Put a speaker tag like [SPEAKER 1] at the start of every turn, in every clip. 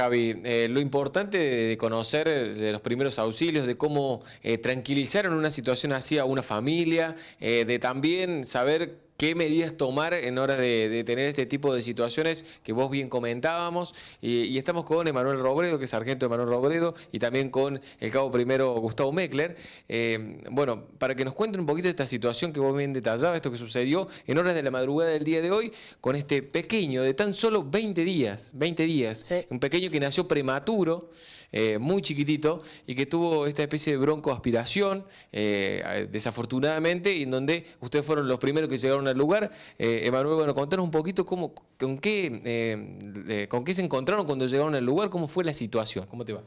[SPEAKER 1] Javi, eh, lo importante de conocer eh, de los primeros auxilios, de cómo eh, tranquilizaron una situación así a una familia, eh, de también saber qué medidas tomar en hora de, tener este tipo de situaciones que vos bien comentábamos. Y, estamos con Emanuel Robredo, que es sargento Emanuel Robredo, y también con el cabo primero Gustavo Meckler. Eh, bueno, para que nos cuenten un poquito de esta situación que vos bien detallabas, esto que sucedió en horas de la madrugada del día de hoy, con este pequeño de tan solo 20 días, 20 días, un pequeño que nació prematuro, eh, muy chiquitito, y que tuvo esta especie de broncoaspiración, eh, desafortunadamente, y en donde ustedes fueron los primeros que llegaron a al lugar. Eh, Emanuel, bueno, contanos un poquito cómo, con qué, eh, eh, con qué se encontraron cuando llegaron al lugar, cómo fue la situación, cómo te va.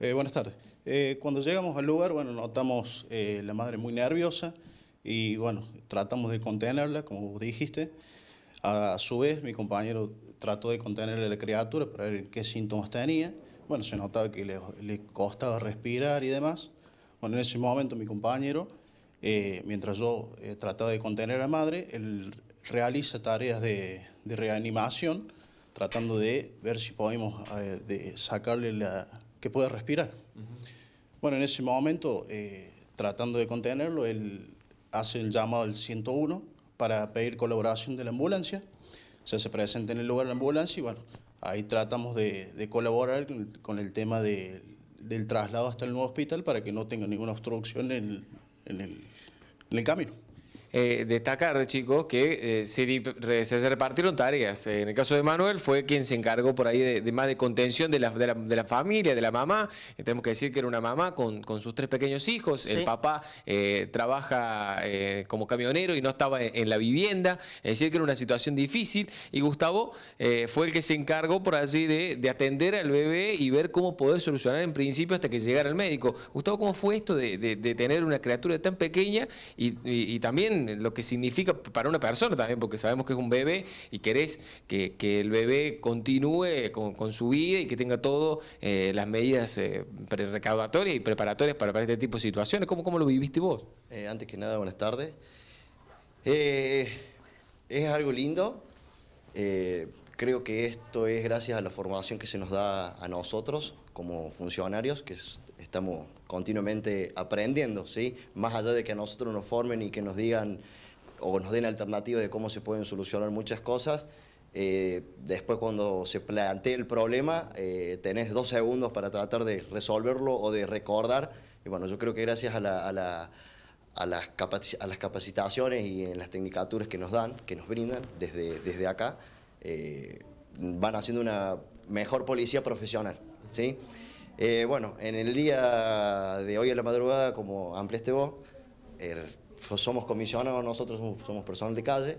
[SPEAKER 1] Eh, buenas tardes.
[SPEAKER 2] cuando llegamos al lugar, bueno, notamos la madre muy nerviosa y bueno, tratamos de contenerla, como dijiste. A, su vez, mi compañero trató de contenerle a la criatura para ver qué síntomas tenía. Bueno, se notaba que le, le costaba respirar y demás. Bueno, en ese momento mi compañero eh, mientras yo eh, trataba de contener a la madre, él realiza tareas de, reanimación, tratando de ver si podemos eh, de sacarle la que pueda respirar. Bueno, en ese momento, tratando de contenerlo, él hace el llamado al 101 para pedir colaboración de la ambulancia. O se presenta en el lugar de la ambulancia y bueno, ahí tratamos de, colaborar con el, tema de, del traslado hasta el nuevo hospital para que no tenga ninguna obstrucción
[SPEAKER 1] en, en el, camino. Eh, destacar, chicos, que eh, se, se, repartieron tareas. Eh, en el caso de Manuel fue quien se encargó por ahí de, más de contención de la, de la, familia, de la mamá. tenemos que decir que era una mamá con, con sus tres pequeños hijos. El papá trabaja como camionero y no estaba en, la vivienda. Es decir, que era una situación difícil. Y Gustavo fue el que se encargó por allí de, de, atender al bebé y ver cómo poder solucionar en principio hasta que llegara el médico. Gustavo, ¿cómo fue esto de, tener una criatura tan pequeña y también lo que significa para una persona también, porque sabemos que es un bebé y querés que, el bebé continúe con, su vida y que tenga todas eh, las medidas eh, y preparatorias para, este tipo de situaciones. ¿Cómo,
[SPEAKER 3] cómo lo viviste vos? Eh, antes que nada, buenas tardes. Eh, es algo lindo. creo que esto es gracias a la formación que se nos da a nosotros como funcionarios, que es, estamos continuamente aprendiendo, ¿sí? Más allá de que a nosotros nos formen y que nos digan o nos den alternativas de cómo se pueden solucionar muchas cosas, eh, después cuando se plantea el problema, eh, tenés dos segundos para tratar de resolverlo o de recordar. Y bueno, yo creo que gracias a, a, las, capacitaciones y en las tecnicaturas que nos dan, que nos brindan desde, desde acá, eh, van haciendo una mejor policía profesional. ¿sí? Eh, bueno, en el día de hoy a la madrugada, como ampliaste vos, somos comisionados, nosotros somos, personas personal de calle,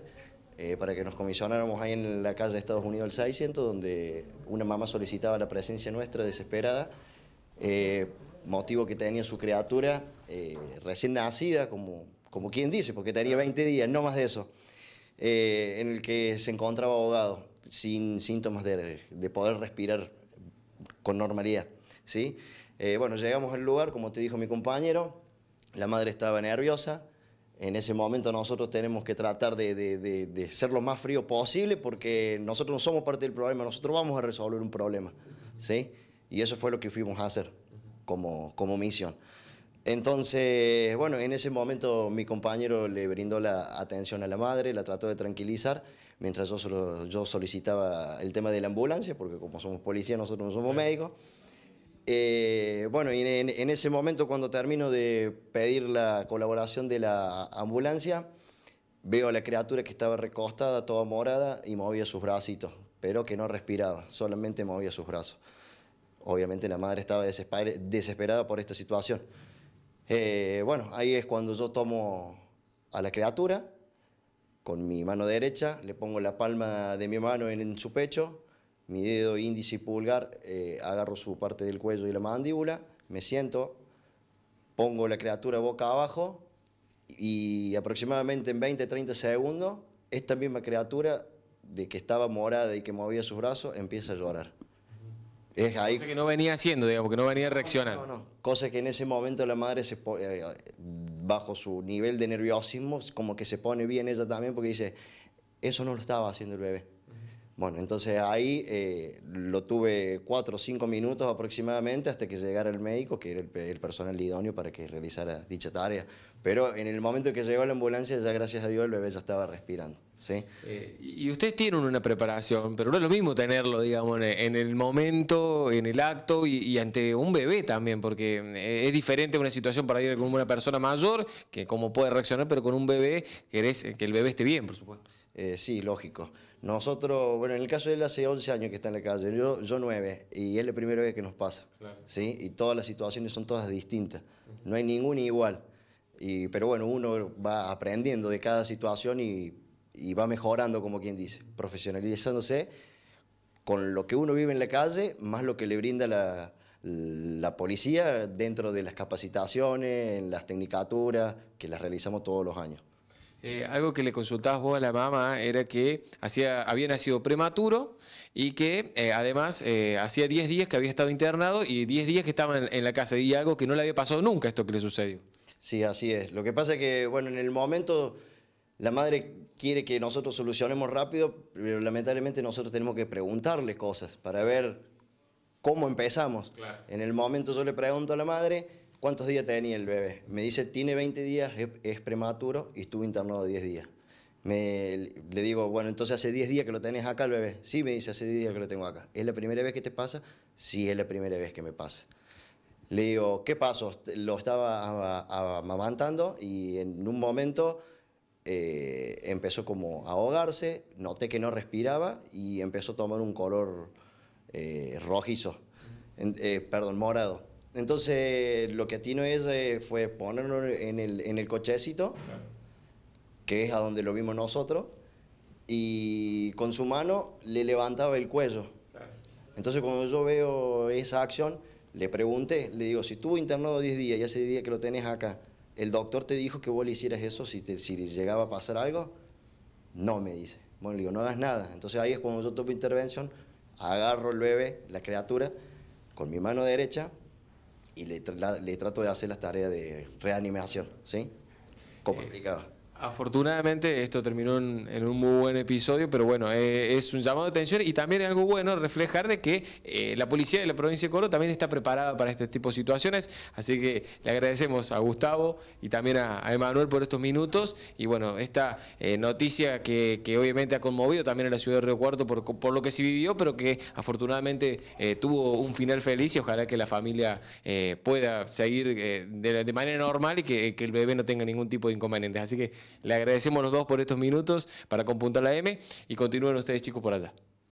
[SPEAKER 3] eh, para que nos comisionáramos ahí en la calle de Estados Unidos el 600, donde una mamá solicitaba la presencia nuestra desesperada, eh, motivo que tenía su criatura recién nacida, como, como quien dice, porque tenía 20 días, no más de eso, en el que se encontraba ahogado, sin síntomas de poder respirar con normalidad. ¿sí? Eh, bueno, llegamos al lugar, como te dijo mi compañero, la madre estaba nerviosa. En ese momento nosotros tenemos que tratar de, de, ser lo más frío posible porque nosotros no somos parte del problema, nosotros vamos a resolver un problema, ¿sí? Y eso fue lo que fuimos a hacer como, misión. Entonces, bueno, en ese momento mi compañero le brindó la atención a la madre, la trató de tranquilizar, mientras yo, yo solicitaba el tema de la ambulancia, porque como somos policías, nosotros no somos médicos. Eh, bueno, y en, ese momento cuando termino de pedir la colaboración de la ambulancia, veo a la criatura que estaba recostada, toda morada, y movía sus bracitos, pero que no respiraba, solamente movía sus brazos. Obviamente la madre estaba desesperada por esta situación. Eh, bueno, ahí es cuando yo tomo a la criatura con mi mano derecha, le pongo la palma de mi mano en su pecho, mi dedo índice y pulgar, eh, agarro su parte del cuello y la mandíbula, me siento, pongo la criatura boca abajo y aproximadamente en 20-30 segundos, esta misma criatura de que estaba morada y que movía sus brazos empieza a llorar. Es ahí. Cosa
[SPEAKER 1] que no venía haciendo, digamos, que no venía reaccionando. No,
[SPEAKER 3] Cosa que en ese momento la madre, se eh, bajo su nivel de nerviosismo, como que se pone bien ella también porque dice, eso no lo estaba haciendo el bebé. Bueno, entonces ahí eh, lo tuve cuatro o cinco minutos aproximadamente hasta que llegara el médico, que era el, personal idóneo para que realizara dicha tarea. Pero en el momento que llegó la ambulancia, ya gracias a Dios el bebé ya estaba respirando. ¿sí?
[SPEAKER 1] Eh, y ustedes tienen una preparación, pero no es lo mismo tenerlo, digamos, en el momento, en el acto y, ante un bebé también, porque eh, es diferente una situación para ir con una persona mayor, que cómo puede reaccionar, pero con un bebé que el bebé esté bien, por supuesto. Eh, sí,
[SPEAKER 3] lógico. Nosotros, bueno, en el caso de él hace 11 años que está en la calle, yo, yo 9, y es la primera vez que nos pasa. ¿sí? Y todas las situaciones son todas distintas, no hay ninguna igual. Y, pero bueno, uno va aprendiendo de cada situación y, va mejorando, como quien dice, profesionalizándose con lo que uno vive en la calle, más lo que le brinda la, policía dentro de las capacitaciones, en las tecnicaturas que las realizamos todos los años.
[SPEAKER 1] Eh, algo que le consultabas vos a la mamá era que había nacido prematuro y que eh, además eh, hacía 10 días
[SPEAKER 3] que había estado internado y 10 días que estaba en, la casa y algo que no le había pasado nunca esto que le sucedió. Sí, así es. Lo que pasa es que, bueno, en el momento la madre quiere que nosotros solucionemos rápido, pero lamentablemente nosotros tenemos que preguntarle cosas para ver cómo empezamos. En el momento yo le pregunto a la madre, ¿Cuántos días tenía el bebé? Me dice, tiene 20 días, es, prematuro y estuvo internado 10 días. le digo, bueno, entonces hace 10 días que lo tenés acá el bebé. Sí, me dice, hace 10 días que lo tengo acá. ¿Es la primera vez que te pasa? Sí, es la primera vez que me pasa. Le digo, ¿qué pasó? Lo estaba amamantando y en un momento eh, empezó como a ahogarse, noté que no respiraba y empezó a tomar un color eh, rojizo, eh, perdón, morado. Entonces, lo que atino es, eh, fue ponerlo en el, cochecito, que es a donde lo vimos nosotros, y con su mano le levantaba el cuello. Entonces, cuando yo veo esa acción, le pregunté, le digo, si estuvo internado 10 días y hace 10 que lo tenés acá, ¿el doctor te dijo que vos le hicieras eso si, si llegaba a pasar algo? No, me dice. Bueno, le digo, no hagas nada. Entonces ahí es cuando yo tomo intervención, agarro el bebé, la criatura, con mi mano derecha, y le, trato de hacer las tareas de reanimación, ¿sí? Complicado. Eh,
[SPEAKER 1] Afortunadamente esto terminó en, un muy buen episodio, pero bueno, eh, es un llamado de atención y también es algo bueno reflejar de que eh, la policía de la provincia de Coro también está preparada para este tipo de situaciones, así que le agradecemos a Gustavo y también a, Emanuel por estos minutos y bueno, esta eh, noticia que, obviamente ha conmovido también a la ciudad de Río Cuarto por, lo que sí vivió, pero que afortunadamente tuvo un final feliz y ojalá que la familia pueda seguir de, manera normal y que, que el bebé no tenga ningún tipo de inconvenientes. Así que le agradecemos a los dos por estos minutos para compuntar la M y continúen ustedes chicos por allá.